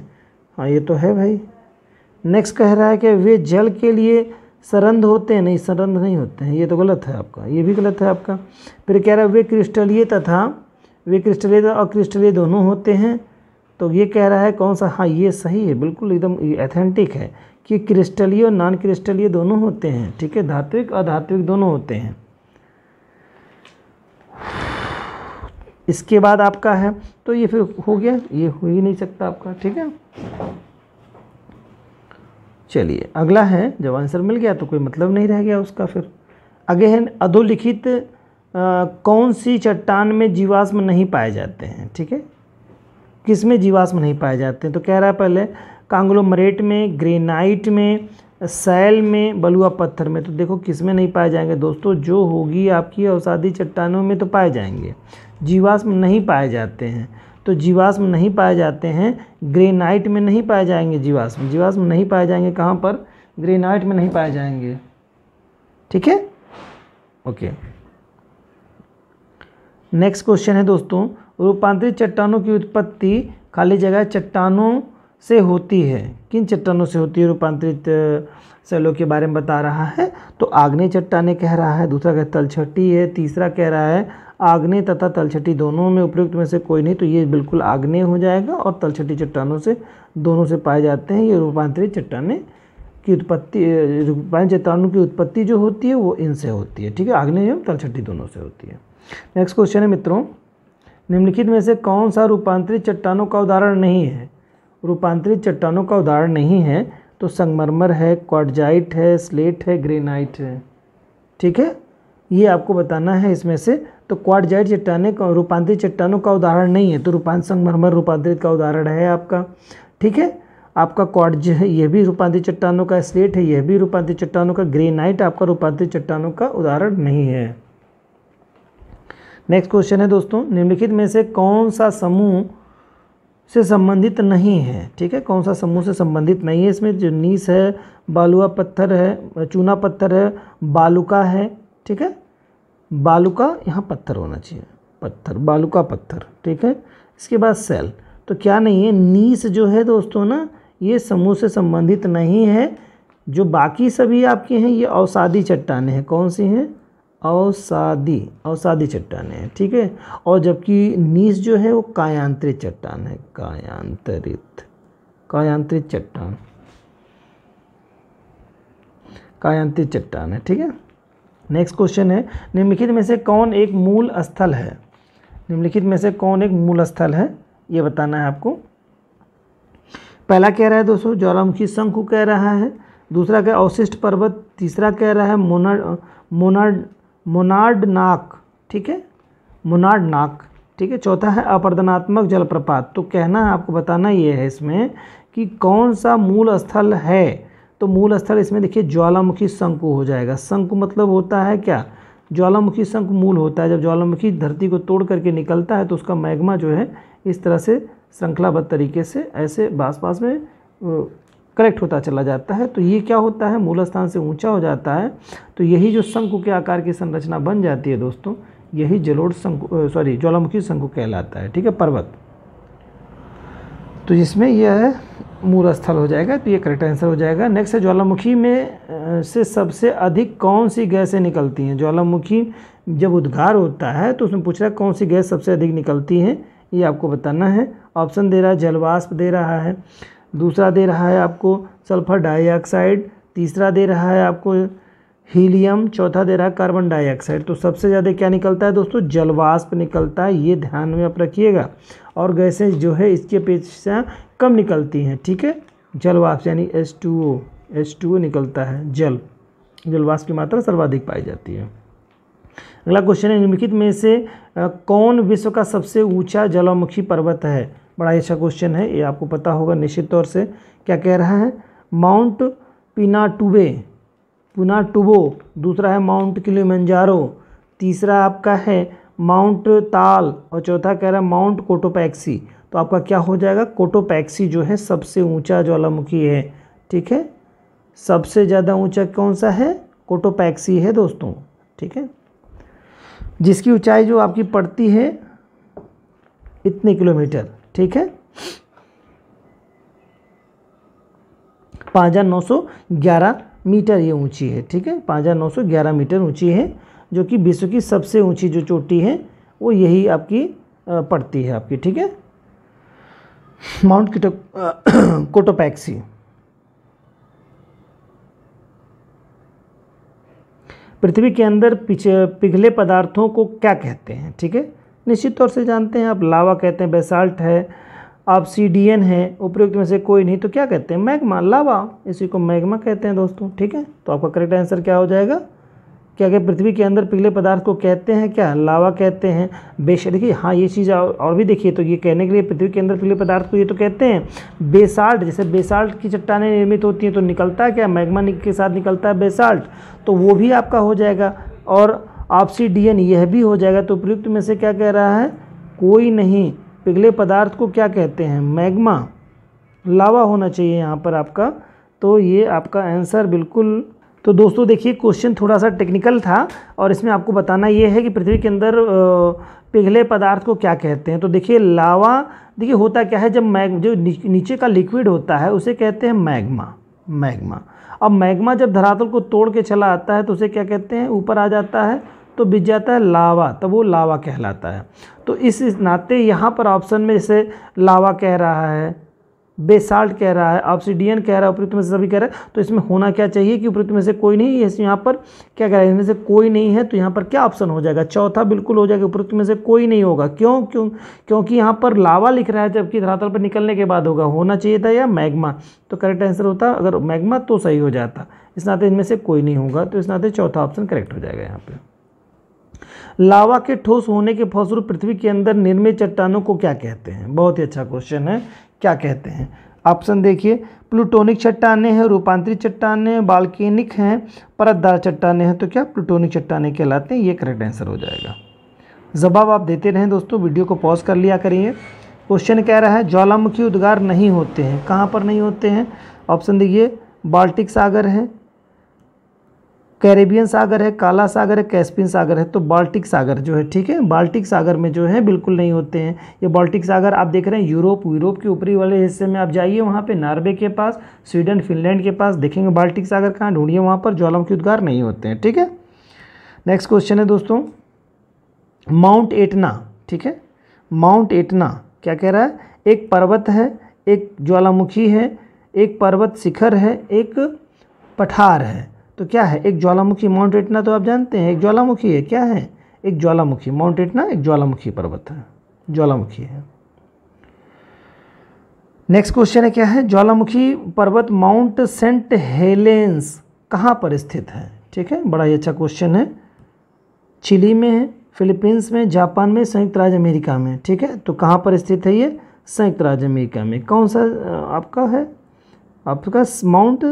हाँ ये तो है भाई नेक्स्ट कह रहा है कि वे जल के लिए सरंद होते हैं नहीं सरंद नहीं होते हैं ये तो गलत है आपका ये भी गलत है आपका फिर कह रहा है वे क्रिस्टलीय तथा वे क्रिस्टलीय और अक्रिस्टलीय दोनों होते हैं तो ये कह रहा है कौन सा हाँ ये सही है बिल्कुल एकदम एथेंटिक है कि क्रिस्टलीय और नॉन क्रिस्टलीय दोनों होते हैं ठीक है धात्विक और धात्विक दोनों होते हैं इसके बाद आपका है तो ये फिर हो गया ये हो ही नहीं सकता आपका ठीक है चलिए अगला है जब आंसर मिल गया तो कोई मतलब नहीं रह गया उसका फिर आगे है अधोलिखित कौन सी चट्टान में जीवाश्म नहीं पाए जाते हैं ठीक है किस में जीवाश्म नहीं पाए जाते हैं तो कह रहा है पहले कांग्लोमरेट में ग्रेनाइट में सैल में बलुआ पत्थर में तो देखो किस में नहीं पाए जाएंगे दोस्तों जो होगी आपकी औसादी चट्टानों में तो पाए जाएंगे जीवाश्म नहीं पाए जाते हैं तो जीवाश्म नहीं पाए जाते हैं ग्रेनाइट में नहीं पाए जाएंगे जीवाश्म जीवाश्म नहीं पाए जाएंगे कहाँ पर ग्रेनाइट में नहीं पाए जाएंगे ठीक है ओके नेक्स्ट क्वेश्चन है दोस्तों रूपांतरित चट्टानों की उत्पत्ति खाली जगह चट्टानों से होती है किन चट्टानों से होती है रूपांतरित सेलों के बारे में बता रहा है तो आग्नेय चट्टाने कह रहा है दूसरा कह तलछट्टी है तीसरा कह रहा है आग्नेय तथा तलछटी दोनों में उपयुक्त में से कोई नहीं तो ये बिल्कुल आग्नेय हो जाएगा और तलछटी चट्टानों से दोनों से पाए जाते हैं ये रूपांतरित चट्टाने की उत्पत्ति रूपांतरित चट्टानों की उत्पत्ति जो होती है वो इनसे होती है ठीक है आग्नेय एवं तलछटी दोनों से होती है नेक्स्ट क्वेश्चन है मित्रों निम्नलिखित में से कौन सा रूपांतरित चट्टानों का उदाहरण नहीं है रूपांतरित चट्टानों का उदाहरण नहीं है तो संगमरमर है क्वाडजाइट है स्लेट है ग्रेनाइट है ठीक है ये आपको बताना है इसमें से तो क्वाडजाइट चट्टाने का रूपांतरित चट्टानों का उदाहरण नहीं है तो रूपांत संगमरमर रूपांतरित का उदाहरण है आपका ठीक है आपका क्वार्ज है यह भी रूपांतरित चट्टानों का स्लेट है यह भी रूपांतरित चट्टानों का ग्रेनाइट आपका रूपांतरित चट्टानों का उदाहरण नहीं है नेक्स्ट क्वेश्चन है दोस्तों निम्नलिखित में से कौन सा समूह से संबंधित नहीं है ठीक है कौन सा समूह से संबंधित नहीं है इसमें जो नीस है बालुआ पत्थर है चूना पत्थर है बालुका है ठीक है बालू का यहाँ पत्थर होना चाहिए पत्थर बालू का पत्थर ठीक है इसके बाद सेल तो क्या नहीं है नीस जो है दोस्तों ना ये समूह से संबंधित नहीं है जो बाकी सभी आपके हैं ये औसादी चट्टाने हैं कौन सी हैं औसादी औसादी चट्टाने हैं ठीक है और जबकि नीस जो है वो कायांत्रित चट्टान है कायांतरित कायांत्रित चट्टान कायांत्रित चट्टान है ठीक है नेक्स्ट क्वेश्चन है निम्नलिखित में से कौन एक मूल स्थल है निम्नलिखित में से कौन एक मूल स्थल है ये बताना है आपको पहला कह रहा है दोस्तों ज्वालामुखी शंकु कह रहा है दूसरा क्या अवशिष्ट पर्वत तीसरा कह रहा है मोनार्ड मोनार्ड मोनार्ड नाक ठीक है मोनार्ड नाक ठीक है चौथा है अपर्दनात्मक जलप्रपात तो कहना है आपको बताना ये है इसमें कि कौन सा मूल स्थल है तो मूल स्थल इसमें देखिए ज्वालामुखी शंकु हो जाएगा शंकु मतलब होता है क्या ज्वालामुखी शंकु मूल होता है जब ज्वालामुखी धरती को तोड़ करके निकलता है तो उसका मैग्मा जो है इस तरह से श्रृंखलाबद्ध तरीके से ऐसे बास पास में करेक्ट होता चला जाता है तो ये क्या होता है मूल स्थान से ऊंचा हो जाता है तो यही जो शंकु के आकार की संरचना बन जाती है दोस्तों यही जलोड़ शंकु सॉरी ज्वालामुखी शंकु कहलाता है ठीक है पर्वत तो जिसमें यह है मूल स्थल हो जाएगा तो ये करेक्ट आंसर हो जाएगा नेक्स्ट है ज्वालामुखी में से सबसे अधिक कौन सी गैसें निकलती हैं ज्वालामुखी जब उद्गार होता है तो उसमें पूछ रहा है कौन सी गैस सबसे अधिक निकलती है ये आपको बताना है ऑप्शन दे रहा है जलवाष्प दे रहा है दूसरा दे रहा है आपको सल्फर डाइऑक्साइड तीसरा दे रहा है आपको हीलियम चौथा दे रहा है कार्बन डाइऑक्साइड तो सबसे ज़्यादा क्या निकलता है दोस्तों जलवाष्प निकलता है ये ध्यान में आप रखिएगा और गैसें जो है इसके अपेक्षा कम निकलती हैं ठीक है जलवाष्प यानी S two O S two O निकलता है जल जलवाष्प की मात्रा सर्वाधिक पाई जाती है अगला क्वेश्चन है निम्नलिखित में से कौन विश्व का सबसे ऊँचा जलामुखी पर्वत है बड़ा अच्छा क्वेश्चन है ये आपको पता होगा निश्चित तौर से क्या कह रहा है माउंट पिनाटुबे पुनः टुबो दूसरा है माउंट किलिमंजारो तीसरा आपका है माउंट ताल और चौथा कह रहा है माउंट कोटोपैक्सी तो आपका क्या हो जाएगा कोटोपैक्सी जो है सबसे ऊंचा ज्वालामुखी है ठीक है सबसे ज़्यादा ऊंचा कौन सा है कोटोपैक्सी है दोस्तों ठीक है जिसकी ऊंचाई जो आपकी पड़ती है इतने किलोमीटर ठीक है पाँच हज़ार नौ सौ ग्यारह मीटर ये ऊंची है ठीक है पाँच हज़ार नौ सौ ग्यारह मीटर ऊंची है जो कि विश्व की सबसे ऊंची जो चोटी है वो यही आपकी पड़ती है आपकी ठीक है माउंट किटो कोटोपैक्सी पृथ्वी के अंदर पिघले पदार्थों को क्या कहते हैं ठीक है निश्चित तौर से जानते हैं आप लावा कहते हैं बेसाल्ट है एन है उपयुक्त में से कोई नहीं तो क्या कहते हैं मैग्मा लावा इसी को मैग्मा कहते हैं दोस्तों ठीक है तो आपका करेक्ट आंसर क्या हो जाएगा क्या क्या पृथ्वी के अंदर पिघले पदार्थ को कहते हैं क्या लावा कहते हैं बेश देखिए हाँ ये चीज़ और भी देखिए तो ये कहने के लिए पृथ्वी के अंदर पिघले पदार्थ को ये तो कहते हैं बेसाल्ट जैसे बेसाल्ट की चट्टाने निर्मित होती हैं तो निकलता है क्या मैग्मा के साथ निकलता है बेसाल्ट तो वो भी आपका हो जाएगा और आपसी एन यह भी हो जाएगा तो उपयुक्त में से क्या कह रहा है कोई नहीं पिघले पदार्थ को क्या कहते हैं मैग्मा लावा होना चाहिए यहाँ पर आपका तो ये आपका आंसर बिल्कुल तो दोस्तों देखिए क्वेश्चन थोड़ा सा टेक्निकल था और इसमें आपको बताना ये है कि पृथ्वी के अंदर पिघले पदार्थ को क्या कहते हैं तो देखिए लावा देखिए होता क्या है जब मैग जो नीचे का लिक्विड होता है उसे कहते हैं मैग्मा मैग्मा अब मैग्मा जब धरातल को तोड़ के चला आता है तो उसे क्या कहते हैं ऊपर आ जाता है तो बिज जाता है लावा तब वो लावा कहलाता है तो इस नाते यहाँ पर ऑप्शन में जैसे लावा कह रहा है बेसाल्ट कह रहा है ऑप्सीडियन कह रहा है उपयुक्त में से सभी कह रहा है तो इसमें होना क्या चाहिए कि उपयुक्त में से कोई नहीं है यहाँ पर क्या कह रहा है इसमें से कोई नहीं है तो यहाँ पर क्या ऑप्शन हो जाएगा चौथा बिल्कुल हो जाएगा उपयुक्त में से कोई नहीं होगा क्यों क्यों क्योंकि यहाँ पर लावा लिख रहा है जबकि धरातल पर निकलने के बाद होगा होना चाहिए था या मैगमा तो करेक्ट आंसर होता अगर मैगमा तो सही हो जाता इस नाते इनमें से कोई नहीं होगा तो इस नाते चौथा ऑप्शन करेक्ट हो जाएगा यहाँ पर लावा के ठोस होने के फलस्वरूप पृथ्वी के अंदर निर्मित चट्टानों को क्या कहते हैं बहुत ही अच्छा क्वेश्चन है क्या कहते हैं ऑप्शन देखिए प्लूटोनिक चट्टाने हैं रूपांतरित चट्टाने बाल्केनिक हैं परतदार चट्टाने हैं तो क्या प्लूटोनिक चट्टाने कहलाते हैं ये करेक्ट आंसर हो जाएगा जवाब आप देते रहें दोस्तों वीडियो को पॉज कर लिया करिए क्वेश्चन कह रहा है ज्वालामुखी उद्गार नहीं होते हैं कहाँ पर नहीं होते हैं ऑप्शन देखिए बाल्टिक सागर है कैरेबियन सागर है काला सागर है कैस्पियन सागर है तो बाल्टिक सागर जो है ठीक है बाल्टिक सागर में जो है बिल्कुल नहीं होते हैं ये बाल्टिक सागर आप देख रहे हैं यूरोप यूरोप के ऊपरी वाले हिस्से में आप जाइए वहाँ पे नॉर्वे के पास स्वीडन फिनलैंड के पास देखेंगे बाल्टिक सागर कहाँ ढूंढिए वहाँ पर ज्वालामुखी उद्गार नहीं होते हैं ठीक है नेक्स्ट क्वेश्चन है दोस्तों माउंट एटना ठीक है माउंट एटना क्या कह रहा है एक पर्वत है एक ज्वालामुखी है एक पर्वत शिखर है एक पठार है तो क्या है एक ज्वालामुखी माउंट एटना तो आप जानते हैं एक ज्वालामुखी है क्या है एक ज्वालामुखी माउंट एटना एक ज्वालामुखी पर्वत है ज्वालामुखी है नेक्स्ट क्वेश्चन है क्या है ज्वालामुखी पर्वत माउंट सेंट हेलेंस कहाँ पर स्थित है ठीक है बड़ा ही अच्छा क्वेश्चन है चिली में है फिलीपींस में जापान में संयुक्त राज्य अमेरिका में ठीक है तो कहाँ पर स्थित है ये संयुक्त राज्य अमेरिका में कौन सा आपका है आपका माउंट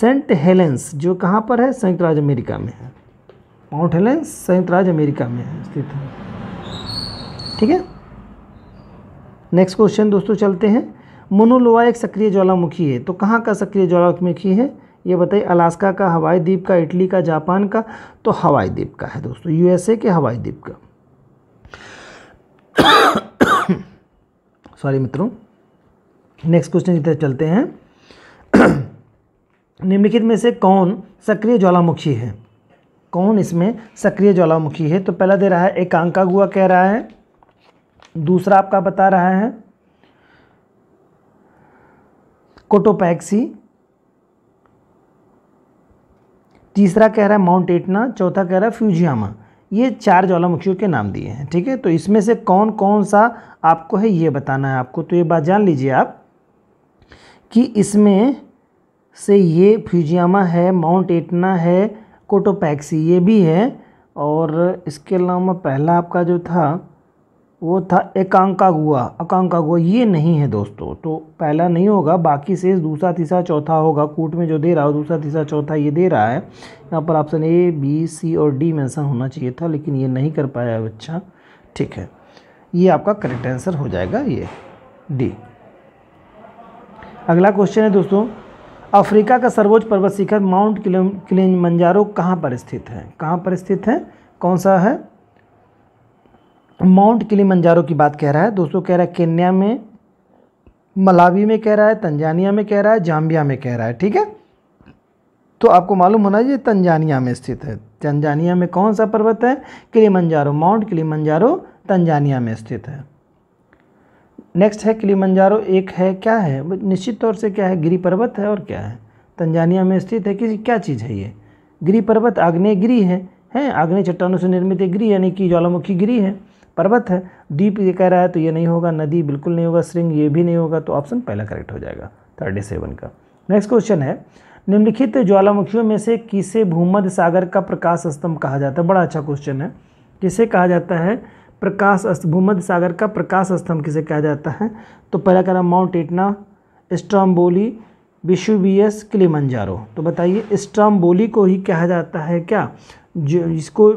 सेंट हेलेंस जो कहाँ पर है संयुक्त राज्य अमेरिका में है माउंट हेलेंस संयुक्त राज्य अमेरिका में है स्थित है ठीक है नेक्स्ट क्वेश्चन दोस्तों चलते हैं मोनोलोवा एक सक्रिय ज्वालामुखी है तो कहाँ का सक्रिय ज्वालामुखी है ये बताइए अलास्का का हवाई द्वीप का इटली का जापान का तो हवाई द्वीप का है दोस्तों यूएसए के हवाई द्वीप का सॉरी मित्रों नेक्स्ट क्वेश्चन की चलते हैं निम्नलिखित में से कौन सक्रिय ज्वालामुखी है कौन इसमें सक्रिय ज्वालामुखी है तो पहला दे रहा है एकांका गुआ कह रहा है दूसरा आपका बता रहा है कोटोपैक्सी तीसरा कह रहा है माउंट एटना चौथा कह रहा है फ्यूजियामा ये चार ज्वालामुखियों के नाम दिए हैं ठीक है तो इसमें से कौन कौन सा आपको है ये बताना है आपको तो ये बात जान लीजिए आप कि इसमें से ये फ्यूजियामा है माउंट एटना है कोटोपैक्सी ये भी है और इसके अलावा पहला आपका जो था वो था एकांकागुआ गुआ ये नहीं है दोस्तों तो पहला नहीं होगा बाकी से दूसरा तीसरा चौथा होगा कूट में जो दे रहा है दूसरा तीसरा चौथा ये दे रहा है यहाँ पर ऑप्शन ए बी सी और डी मेंशन होना चाहिए था लेकिन ये नहीं कर पाया बच्चा ठीक है ये आपका करेक्ट आंसर हो जाएगा ये डी अगला क्वेश्चन है दोस्तों अफ्रीका का सर्वोच्च पर्वत शिखर माउंट मंजारो कहाँ पर स्थित है कहाँ पर स्थित है कौन सा है माउंट मंजारो की बात कह रहा है दोस्तों कह रहा है केन्या में मलावी में कह रहा है तंजानिया में कह रहा है जाम्बिया में कह रहा है ठीक है तो आपको मालूम होना चाहिए तंजानिया में स्थित है तंजानिया में कौन सा पर्वत है मंजारो माउंट किलिमंजारो तंजानिया में स्थित है नेक्स्ट है किलिमंजारो एक है क्या है निश्चित तौर से क्या है गिरी पर्वत है और क्या है तंजानिया में स्थित है कि क्या चीज़ है ये गिरी पर्वत आग्नेय गिरी है हैं आग्नेय चट्टानों से निर्मित एक गिरी यानी कि ज्वालामुखी गिरी है पर्वत है द्वीप ये कह रहा है तो ये नहीं होगा नदी बिल्कुल नहीं होगा श्रृंग ये भी नहीं होगा तो ऑप्शन पहला करेक्ट हो जाएगा थर्टी सेवन का नेक्स्ट क्वेश्चन है निम्नलिखित ज्वालामुखियों में से किसे भूमध्य सागर का प्रकाश स्तंभ कहा जाता है बड़ा अच्छा क्वेश्चन है किसे कहा जाता है प्रकाश अस्थ भूमध्य सागर का प्रकाश स्तंभ किसे कहा जाता है तो पहला कह रहा माउंट एटना स्ट्रॉम्बोली विशुबियस क्लीमंजारो तो बताइए स्ट्रॉम्बोली को ही कहा जाता है क्या जो इसको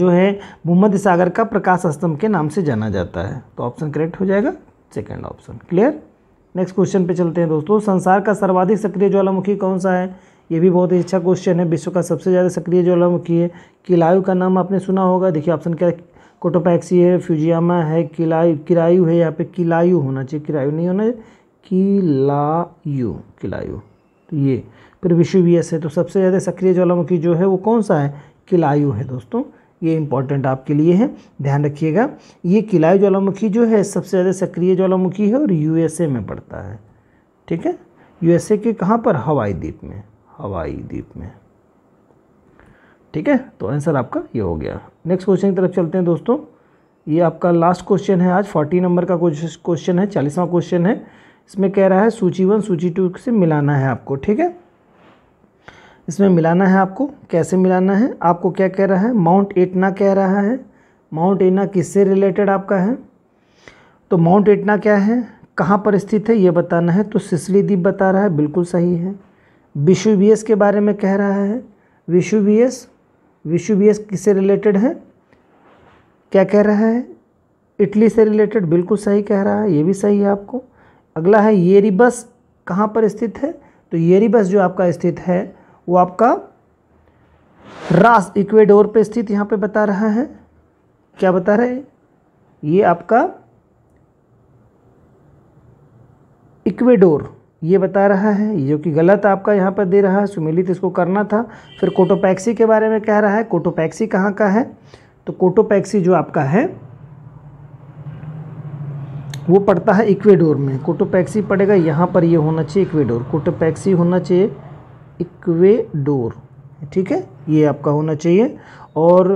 जो है भूमध्य सागर का प्रकाश स्तंभ के नाम से जाना जाता है तो ऑप्शन करेक्ट हो जाएगा second option clear next question पे चलते हैं दोस्तों संसार का सर्वाधिक सक्रिय ज्वालामुखी कौन सा है ये भी बहुत ही अच्छा क्वेश्चन है विश्व का सबसे ज़्यादा सक्रिय ज्वालामुखी है किलायु का नाम आपने सुना होगा देखिए ऑप्शन क्या कोटोपैक्सी है फ्यूजियामा है किलायु किरायु है यहाँ पे किलायु होना चाहिए किरायु नहीं होना किलायु किलायु तो ये फिर विषुवियस है तो सबसे ज़्यादा सक्रिय ज्वालामुखी जो है वो कौन सा है किलायु है दोस्तों ये इंपॉर्टेंट आपके लिए है ध्यान रखिएगा ये किलायु ज्वालामुखी जो है सबसे ज़्यादा सक्रिय ज्वालामुखी है और यू में पड़ता है ठीक है यू के कहाँ पर हवाई द्वीप में हवाई द्वीप में ठीक है तो आंसर आपका ये हो गया नेक्स्ट क्वेश्चन की तरफ चलते हैं दोस्तों ये आपका लास्ट क्वेश्चन है आज फोर्टी नंबर का क्वेश्चन है चालीसवां क्वेश्चन है इसमें कह रहा है सूची वन सूची टू से मिलाना है आपको ठीक है इसमें मिलाना है आपको कैसे मिलाना है आपको क्या कह रहा है माउंट एटना कह रहा है माउंट एटना किससे रिलेटेड आपका है तो माउंट एटना क्या है कहाँ पर स्थित है ये बताना है तो सिसली द्वीप बता रहा है बिल्कुल सही है विशुवियस के बारे में कह रहा है विशुवियस विशुबियस किससे रिलेटेड है क्या कह रहा है इटली से रिलेटेड बिल्कुल सही कह रहा है ये भी सही है आपको अगला है येरीबस कहाँ पर स्थित है तो येरीबस जो आपका स्थित है वो आपका रास इक्वेडोर पे स्थित यहाँ पे बता रहा है क्या बता रहे ये आपका इक्वेडोर ये बता रहा है जो कि गलत आपका यहाँ पर दे रहा है सुमिलित इसको करना था फिर कोटोपैक्सी के बारे में कह रहा है कोटोपैक्सी कहाँ का है तो कोटोपैक्सी जो आपका है वो पड़ता है इक्वेडोर में कोटोपैक्सी पड़ेगा यहाँ पर ये होना चाहिए इक्वेडोर कोटोपैक्सी होना चाहिए इक्वेडोर ठीक है ये आपका होना चाहिए और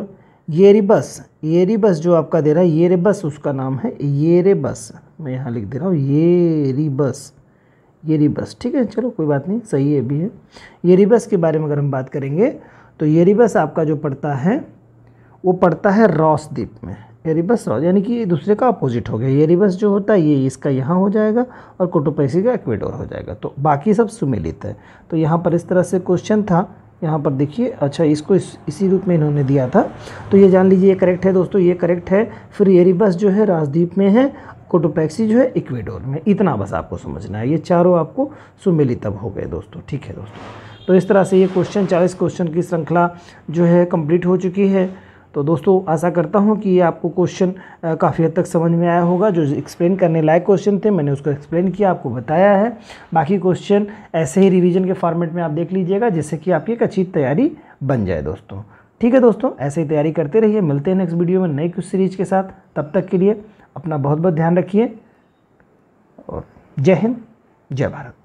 येरिबस येरिबस जो आपका दे रहा है येरेबस उसका नाम है येरेबस मैं यहाँ लिख दे रहा हूँ येरिबस ये रिबस ठीक है चलो कोई बात नहीं सही है भी है ये रिबस के बारे में अगर हम बात करेंगे तो ये रिबस आपका जो पड़ता है वो पड़ता है रॉस द्वीप में एरिबस रॉस यानी कि दूसरे का अपोजिट हो गया एरिबस जो होता है ये इसका यहाँ हो जाएगा और कोटोपैसी का एक्वेडोर हो जाएगा तो बाकी सब सुमिलित है तो यहाँ पर इस तरह से क्वेश्चन था यहाँ पर देखिए अच्छा इसको इस, इसी रूप में इन्होंने दिया था तो ये जान लीजिए ये करेक्ट है दोस्तों ये करेक्ट है फिर एरिबस जो है राजद्वीप में है कोटोपैक्सी जो है इक्वेडोर में इतना बस आपको समझना है ये चारों आपको सुमेलित तब हो गए दोस्तों ठीक है दोस्तों तो इस तरह से ये क्वेश्चन चालीस क्वेश्चन की श्रृंखला जो है कम्प्लीट हो चुकी है तो दोस्तों आशा करता हूँ कि ये आपको क्वेश्चन काफ़ी हद तक समझ में आया होगा जो एक्सप्लेन करने लायक क्वेश्चन थे मैंने उसको एक्सप्लेन किया आपको बताया है बाकी क्वेश्चन ऐसे ही रिवीजन के फॉर्मेट में आप देख लीजिएगा जिससे कि आपकी एक अच्छी तैयारी बन जाए दोस्तों ठीक है दोस्तों ऐसे ही तैयारी करते रहिए मिलते हैं नेक्स्ट वीडियो में नई कुछ सीरीज के साथ तब तक के लिए अपना बहुत बहुत ध्यान रखिए और जय हिंद जय भारत